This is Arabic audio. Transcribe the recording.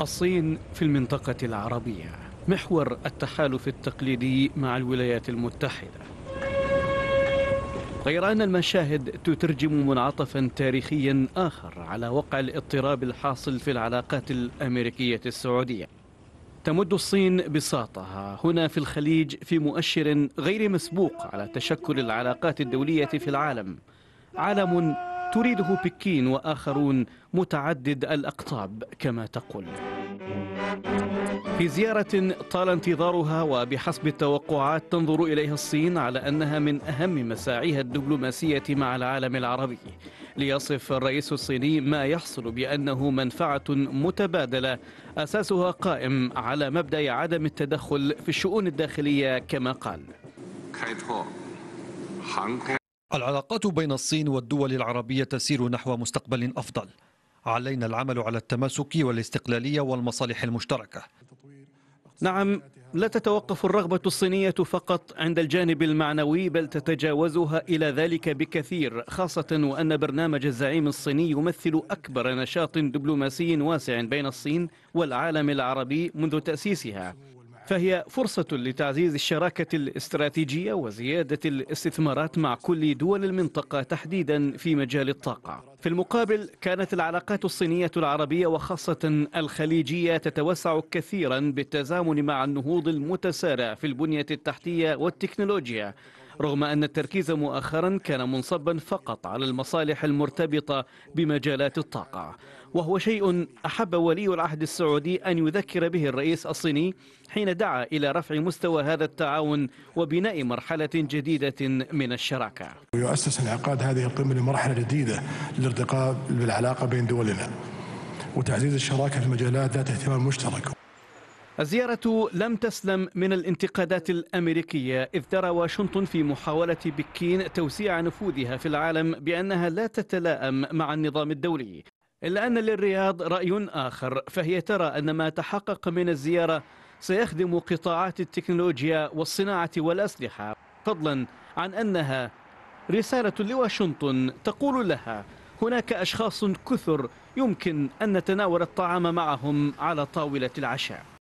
الصين في المنطقة العربية محور التحالف التقليدي مع الولايات المتحدة غير أن المشاهد تترجم منعطفا تاريخيا آخر على وقع الاضطراب الحاصل في العلاقات الأمريكية السعودية تمد الصين بساطها هنا في الخليج في مؤشر غير مسبوق على تشكل العلاقات الدولية في العالم عالم تريده بكين وآخرون متعدد الأقطاب كما تقول في زيارة طال انتظارها وبحسب التوقعات تنظر إليها الصين على أنها من أهم مساعيها الدبلوماسية مع العالم العربي ليصف الرئيس الصيني ما يحصل بأنه منفعة متبادلة أساسها قائم على مبدأ عدم التدخل في الشؤون الداخلية كما قال العلاقات بين الصين والدول العربية تسير نحو مستقبل أفضل علينا العمل على التماسك والاستقلالية والمصالح المشتركة نعم لا تتوقف الرغبة الصينية فقط عند الجانب المعنوي بل تتجاوزها إلى ذلك بكثير خاصة وأن برنامج الزعيم الصيني يمثل أكبر نشاط دبلوماسي واسع بين الصين والعالم العربي منذ تأسيسها فهي فرصة لتعزيز الشراكة الاستراتيجية وزيادة الاستثمارات مع كل دول المنطقة تحديدا في مجال الطاقة في المقابل كانت العلاقات الصينية العربية وخاصة الخليجية تتوسع كثيرا بالتزامن مع النهوض المتسارع في البنية التحتية والتكنولوجيا رغم أن التركيز مؤخرا كان منصبا فقط على المصالح المرتبطة بمجالات الطاقة وهو شيء أحب ولي العهد السعودي أن يذكر به الرئيس الصيني حين دعا إلى رفع مستوى هذا التعاون وبناء مرحلة جديدة من الشراكة يؤسس انعقاد هذه القمة لمرحلة جديدة للارتقاء بالعلاقة بين دولنا وتعزيز الشراكة في مجالات ذات اهتمام مشترك الزيارة لم تسلم من الانتقادات الأمريكية إذ ترى واشنطن في محاولة بكين توسيع نفوذها في العالم بأنها لا تتلائم مع النظام الدولي إلا أن للرياض رأي آخر فهي ترى أن ما تحقق من الزيارة سيخدم قطاعات التكنولوجيا والصناعة والأسلحة فضلا عن أنها رسالة لواشنطن تقول لها هناك أشخاص كثر يمكن أن نتناول الطعام معهم على طاولة العشاء